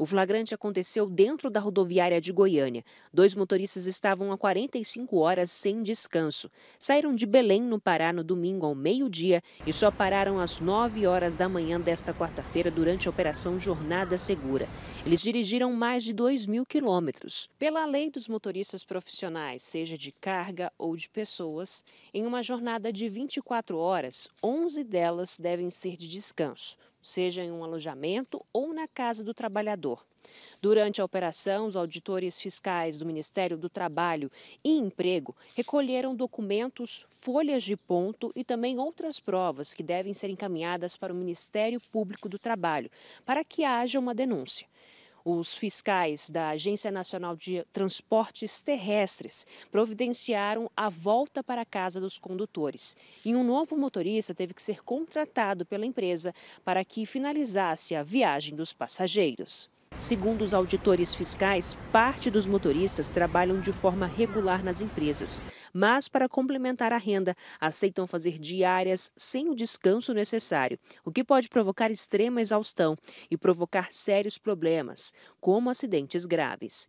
O flagrante aconteceu dentro da rodoviária de Goiânia. Dois motoristas estavam há 45 horas sem descanso. Saíram de Belém, no Pará, no domingo ao meio-dia e só pararam às 9 horas da manhã desta quarta-feira durante a Operação Jornada Segura. Eles dirigiram mais de 2 mil quilômetros. Pela lei dos motoristas profissionais, seja de carga ou de pessoas, em uma jornada de 24 horas, 11 delas devem ser de descanso seja em um alojamento ou na casa do trabalhador. Durante a operação, os auditores fiscais do Ministério do Trabalho e Emprego recolheram documentos, folhas de ponto e também outras provas que devem ser encaminhadas para o Ministério Público do Trabalho, para que haja uma denúncia. Os fiscais da Agência Nacional de Transportes Terrestres providenciaram a volta para a casa dos condutores. E um novo motorista teve que ser contratado pela empresa para que finalizasse a viagem dos passageiros. Segundo os auditores fiscais, parte dos motoristas trabalham de forma regular nas empresas, mas para complementar a renda, aceitam fazer diárias sem o descanso necessário, o que pode provocar extrema exaustão e provocar sérios problemas, como acidentes graves.